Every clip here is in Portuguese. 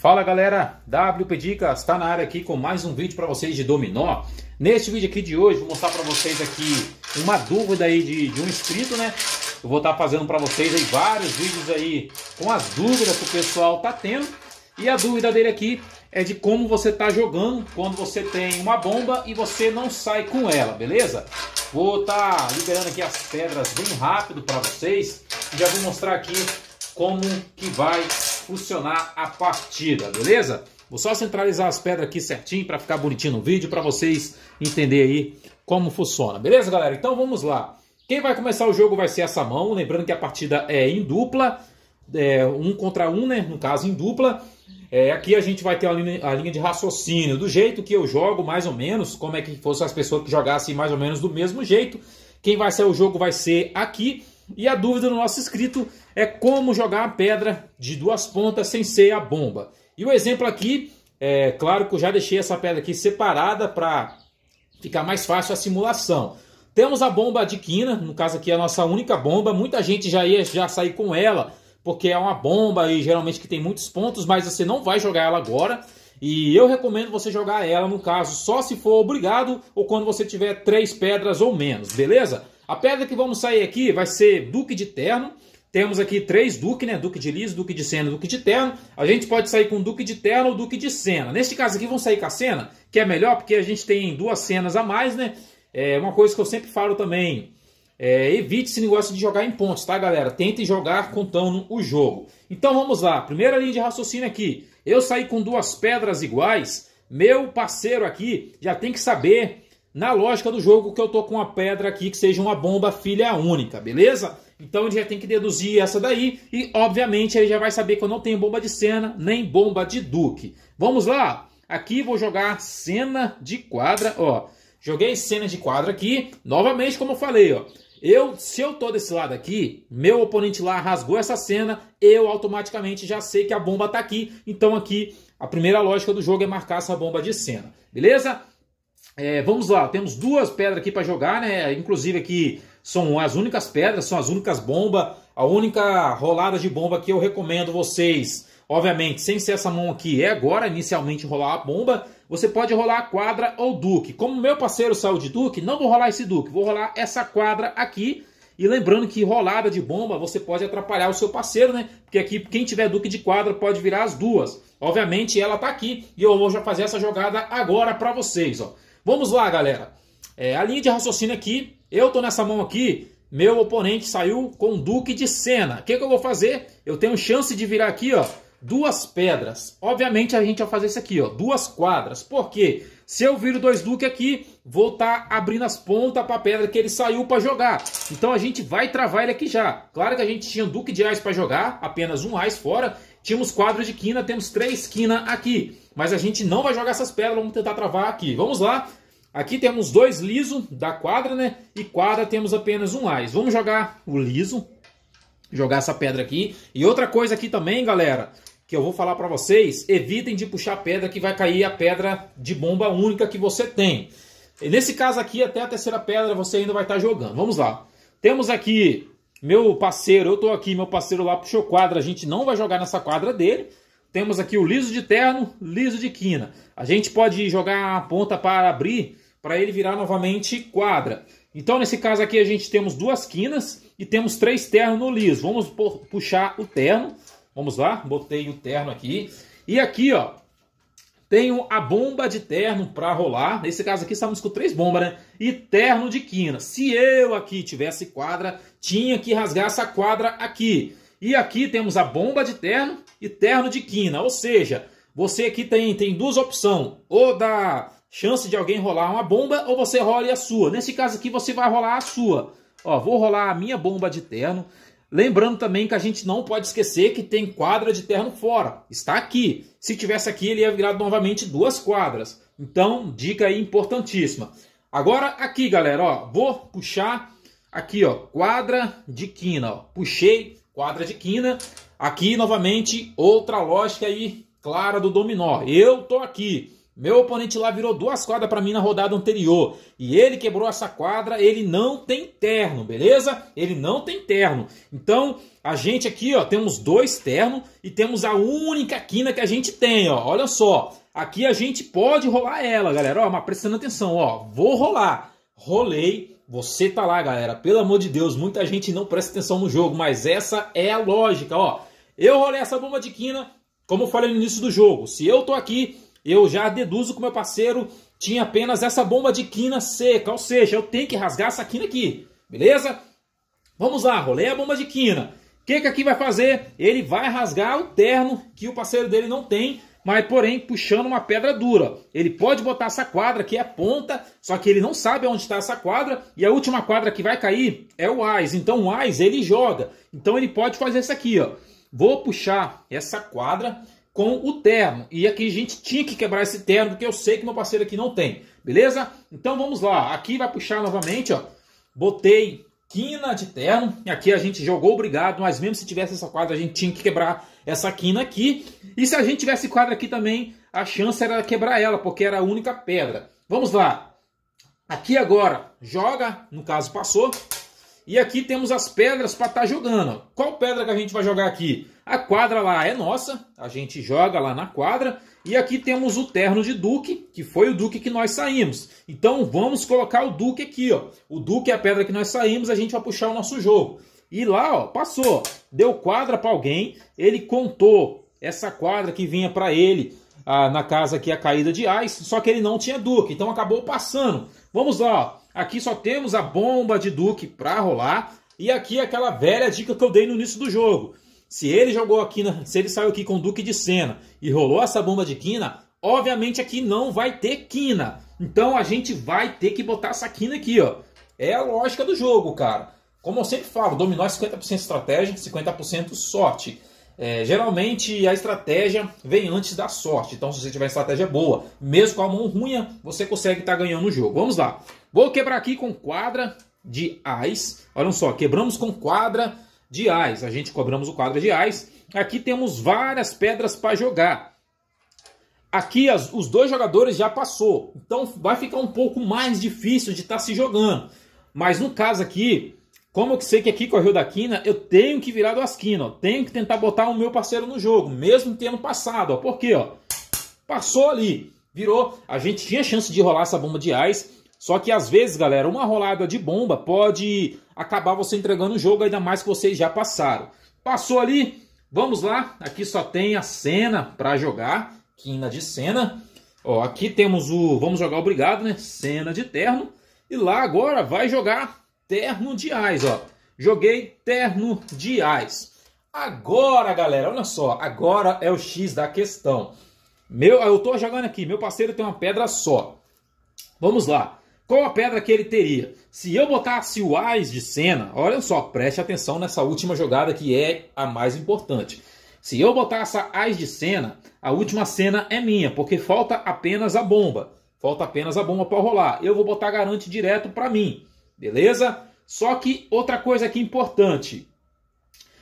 Fala galera, WP Dicas está na área aqui com mais um vídeo para vocês de dominó. Neste vídeo aqui de hoje vou mostrar para vocês aqui uma dúvida aí de, de um inscrito, né? Eu vou estar tá fazendo para vocês aí vários vídeos aí com as dúvidas que o pessoal tá tendo. E a dúvida dele aqui é de como você tá jogando quando você tem uma bomba e você não sai com ela, beleza? Vou estar tá liberando aqui as pedras bem rápido para vocês. Já vou mostrar aqui como que vai funcionar a partida, beleza? Vou só centralizar as pedras aqui certinho para ficar bonitinho no vídeo, para vocês entenderem aí como funciona, beleza, galera? Então vamos lá. Quem vai começar o jogo vai ser essa mão, lembrando que a partida é em dupla, é, um contra um, né? No caso, em dupla. É, aqui a gente vai ter a linha, a linha, de raciocínio, do jeito que eu jogo, mais ou menos, como é que fosse as pessoas que jogassem mais ou menos do mesmo jeito. Quem vai ser o jogo vai ser aqui. E a dúvida do nosso escrito é como jogar a pedra de duas pontas sem ser a bomba. E o exemplo aqui, é claro que eu já deixei essa pedra aqui separada para ficar mais fácil a simulação. Temos a bomba de quina, no caso aqui é a nossa única bomba. Muita gente já ia já sair com ela, porque é uma bomba e geralmente que tem muitos pontos, mas você não vai jogar ela agora. E eu recomendo você jogar ela, no caso, só se for obrigado ou quando você tiver três pedras ou menos, beleza? A pedra que vamos sair aqui vai ser Duque de Terno. Temos aqui três Duque, né? Duque de Liso, Duque de Sena Duque de Terno. A gente pode sair com Duque de Terno ou Duque de Sena. Neste caso aqui vamos sair com a Cena, que é melhor porque a gente tem duas cenas a mais, né? É uma coisa que eu sempre falo também. É, evite esse negócio de jogar em pontos, tá, galera? Tente jogar contando o jogo. Então vamos lá. Primeira linha de raciocínio aqui. Eu saí com duas pedras iguais. Meu parceiro aqui já tem que saber na lógica do jogo que eu tô com a pedra aqui que seja uma bomba filha única, beleza? Então ele já tem que deduzir essa daí e obviamente ele já vai saber que eu não tenho bomba de cena nem bomba de duque. Vamos lá? Aqui vou jogar cena de quadra, ó. Joguei cena de quadra aqui, novamente como eu falei, ó. Eu, se eu tô desse lado aqui, meu oponente lá rasgou essa cena, eu automaticamente já sei que a bomba tá aqui. Então aqui, a primeira lógica do jogo é marcar essa bomba de cena. Beleza? É, vamos lá, temos duas pedras aqui para jogar, né? Inclusive aqui são as únicas pedras, são as únicas bombas. A única rolada de bomba que eu recomendo vocês, obviamente, sem ser essa mão aqui, é agora, inicialmente rolar a bomba. Você pode rolar a quadra ou duque. Como meu parceiro saiu de duque, não vou rolar esse duque, vou rolar essa quadra aqui. E lembrando que rolada de bomba você pode atrapalhar o seu parceiro, né? Porque aqui quem tiver duque de quadra pode virar as duas. Obviamente ela tá aqui e eu vou já fazer essa jogada agora para vocês, ó. Vamos lá, galera. É, a linha de raciocínio aqui, eu tô nessa mão aqui, meu oponente saiu com Duque de cena. O que, que eu vou fazer? Eu tenho chance de virar aqui, ó, duas pedras. Obviamente a gente vai fazer isso aqui, ó, duas quadras. Por quê? Se eu viro dois duques aqui, vou estar tá abrindo as pontas para a pedra que ele saiu para jogar. Então a gente vai travar ele aqui já. Claro que a gente tinha Duque de Ais para jogar, apenas um Ais fora. Tínhamos quadro de quina, temos três quina aqui mas a gente não vai jogar essas pedras, vamos tentar travar aqui. Vamos lá. Aqui temos dois liso da quadra, né? E quadra temos apenas um ás. Vamos jogar o liso, jogar essa pedra aqui. E outra coisa aqui também, galera, que eu vou falar para vocês, evitem de puxar pedra que vai cair a pedra de bomba única que você tem. E nesse caso aqui, até a terceira pedra você ainda vai estar tá jogando. Vamos lá. Temos aqui meu parceiro, eu tô aqui, meu parceiro lá puxou quadra, a gente não vai jogar nessa quadra dele. Temos aqui o liso de terno, liso de quina. A gente pode jogar a ponta para abrir, para ele virar novamente quadra. Então, nesse caso aqui, a gente temos duas quinas e temos três ternos no liso. Vamos puxar o terno. Vamos lá, botei o terno aqui. E aqui, ó, tenho a bomba de terno para rolar. Nesse caso aqui, estamos com três bombas, né? E terno de quina. Se eu aqui tivesse quadra, tinha que rasgar essa quadra aqui. E aqui temos a bomba de terno e terno de quina. Ou seja, você aqui tem, tem duas opções. Ou dá chance de alguém rolar uma bomba, ou você rola a sua. Nesse caso aqui, você vai rolar a sua. Ó, vou rolar a minha bomba de terno. Lembrando também que a gente não pode esquecer que tem quadra de terno fora. Está aqui. Se tivesse aqui, ele ia virar novamente duas quadras. Então, dica aí importantíssima. Agora aqui, galera, ó, vou puxar Aqui, ó, quadra de quina, ó. Puxei, quadra de quina. Aqui, novamente, outra lógica aí clara do dominó. Eu tô aqui. Meu oponente lá virou duas quadras para mim na rodada anterior. E ele quebrou essa quadra, ele não tem terno, beleza? Ele não tem terno. Então, a gente aqui, ó, temos dois ternos e temos a única quina que a gente tem, ó. Olha só. Aqui a gente pode rolar ela, galera. Ó, mas prestando atenção, ó. Vou rolar. Rolei você tá lá, galera. Pelo amor de Deus, muita gente não presta atenção no jogo, mas essa é a lógica, ó. Eu rolei essa bomba de quina, como eu falei no início do jogo. Se eu tô aqui, eu já deduzo que o meu parceiro tinha apenas essa bomba de quina seca, ou seja, eu tenho que rasgar essa quina aqui, beleza? Vamos lá, rolei a bomba de quina. O que, que aqui vai fazer? Ele vai rasgar o terno que o parceiro dele não tem mas porém puxando uma pedra dura. Ele pode botar essa quadra que é ponta, só que ele não sabe onde está essa quadra e a última quadra que vai cair é o AIS. Então o AIS ele joga. Então ele pode fazer isso aqui, ó. Vou puxar essa quadra com o terno. E aqui a gente tinha que quebrar esse terno, porque eu sei que meu parceiro aqui não tem. Beleza? Então vamos lá. Aqui vai puxar novamente, ó. Botei quina de terno. Aqui a gente jogou obrigado, mas mesmo se tivesse essa quadra, a gente tinha que quebrar essa quina aqui. E se a gente tivesse quadra aqui também, a chance era quebrar ela, porque era a única pedra. Vamos lá. Aqui agora, joga, no caso passou. E aqui temos as pedras para estar tá jogando. Qual pedra que a gente vai jogar aqui? A quadra lá é nossa, a gente joga lá na quadra. E aqui temos o terno de Duque, que foi o Duque que nós saímos. Então vamos colocar o Duque aqui. Ó. O Duque é a pedra que nós saímos, a gente vai puxar o nosso jogo. E lá, ó, passou, deu quadra para alguém, ele contou essa quadra que vinha para ele ah, na casa aqui a caída de ais, só que ele não tinha Duque, então acabou passando. Vamos lá, ó, aqui só temos a bomba de Duque para rolar e aqui é aquela velha dica que eu dei no início do jogo. Se ele jogou aqui, se ele saiu aqui com Duque de Cena e rolou essa bomba de quina, obviamente aqui não vai ter quina. Então a gente vai ter que botar essa quina aqui, ó. É a lógica do jogo, cara. Como eu sempre falo, dominó é 50% estratégia, 50% sorte. É, geralmente a estratégia vem antes da sorte. Então, se você tiver estratégia boa, mesmo com a mão ruim, você consegue estar tá ganhando o jogo. Vamos lá. Vou quebrar aqui com quadra de ais. Olha só, quebramos com quadra de ais. A gente cobramos o quadra de ais. Aqui temos várias pedras para jogar. Aqui as, os dois jogadores já passou. Então vai ficar um pouco mais difícil de estar tá se jogando. Mas no caso aqui, como eu sei que aqui com a Rio da Quina, eu tenho que virar do asquina, ó. Tenho que tentar botar o meu parceiro no jogo, mesmo tendo passado, ó. Por quê, ó? Passou ali, virou. A gente tinha chance de rolar essa bomba de ice. só que às vezes, galera, uma rolada de bomba pode acabar você entregando o jogo, ainda mais que vocês já passaram. Passou ali, vamos lá. Aqui só tem a cena para jogar, quina de cena. Ó, aqui temos o, vamos jogar obrigado, né? Cena de terno. E lá agora vai jogar terno de ais, ó. Joguei terno de ais. Agora, galera, olha só, agora é o X da questão. Meu, eu tô jogando aqui, meu parceiro tem uma pedra só. Vamos lá. Qual a pedra que ele teria? Se eu botasse o Ais de cena, olha só, preste atenção nessa última jogada que é a mais importante. Se eu botasse Ais de cena, a última cena é minha, porque falta apenas a bomba. Falta apenas a bomba para rolar. Eu vou botar garante direto para mim beleza? Só que outra coisa aqui importante,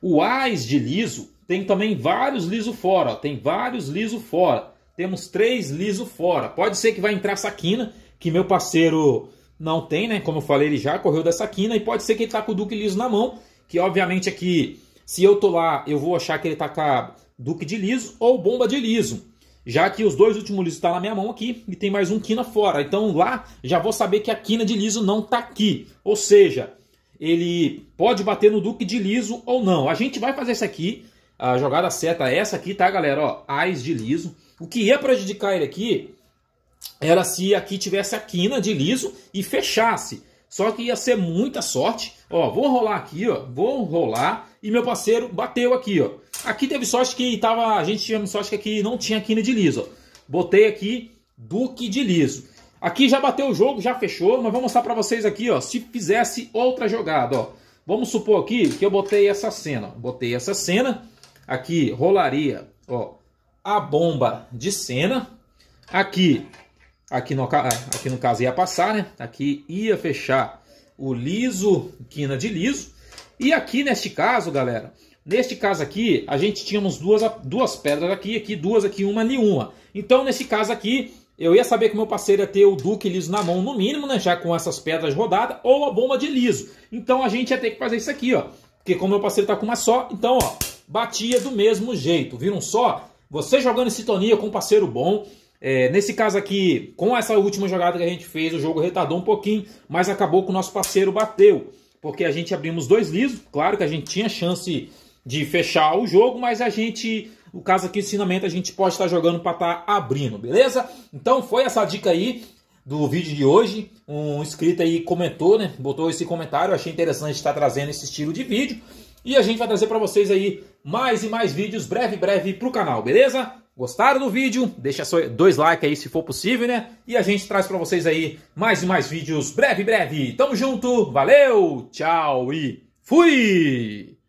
o AIS de liso tem também vários liso fora, ó, tem vários liso fora. Temos três liso fora. Pode ser que vai entrar saquina, que meu parceiro não tem, né? Como eu falei, ele já correu dessa quina e pode ser que ele tá com o Duque liso na mão, que obviamente aqui, se eu tô lá, eu vou achar que ele tá com a Duque de liso ou bomba de liso já que os dois últimos lisos estão tá na minha mão aqui e tem mais um quina fora. Então lá já vou saber que a quina de liso não está aqui. Ou seja, ele pode bater no duque de liso ou não. A gente vai fazer isso aqui, a jogada certa é essa aqui, tá galera? Ó, ás de liso. O que ia prejudicar ele aqui era se aqui tivesse a quina de liso e fechasse. Só que ia ser muita sorte. Ó, vou rolar aqui, ó. Vou rolar. E meu parceiro bateu aqui, ó. Aqui teve sorte que tava, a gente tinha sorte que aqui não tinha quina de liso. Botei aqui Duque de liso. Aqui já bateu o jogo, já fechou, mas vou mostrar para vocês aqui, ó, se fizesse outra jogada, ó. Vamos supor aqui que eu botei essa cena, ó. botei essa cena, aqui rolaria, ó, a bomba de cena, aqui, aqui no, aqui no caso ia passar, né? Aqui ia fechar o liso, quina de liso, e aqui neste caso, galera, Neste caso aqui, a gente tínhamos duas, duas pedras aqui, aqui duas aqui, uma nenhuma. Então, nesse caso aqui, eu ia saber que meu parceiro ia ter o Duque liso na mão no mínimo, né? Já com essas pedras rodadas, ou a bomba de liso. Então, a gente ia ter que fazer isso aqui, ó. Porque como meu parceiro tá com uma só, então, ó, batia do mesmo jeito. Viram só? Você jogando em sintonia com um parceiro bom, é, nesse caso aqui, com essa última jogada que a gente fez, o jogo retardou um pouquinho, mas acabou que o nosso parceiro bateu. Porque a gente abrimos dois lisos, claro que a gente tinha chance de fechar o jogo, mas a gente, no caso aqui, ensinamento, a gente pode estar jogando para estar tá abrindo, beleza? Então foi essa dica aí do vídeo de hoje. Um inscrito aí comentou, né? Botou esse comentário, achei interessante estar trazendo esse estilo de vídeo. E a gente vai trazer para vocês aí mais e mais vídeos breve, breve para o canal, beleza? Gostaram do vídeo? Deixa dois likes aí se for possível, né? E a gente traz para vocês aí mais e mais vídeos breve, breve. Tamo junto, valeu, tchau e fui!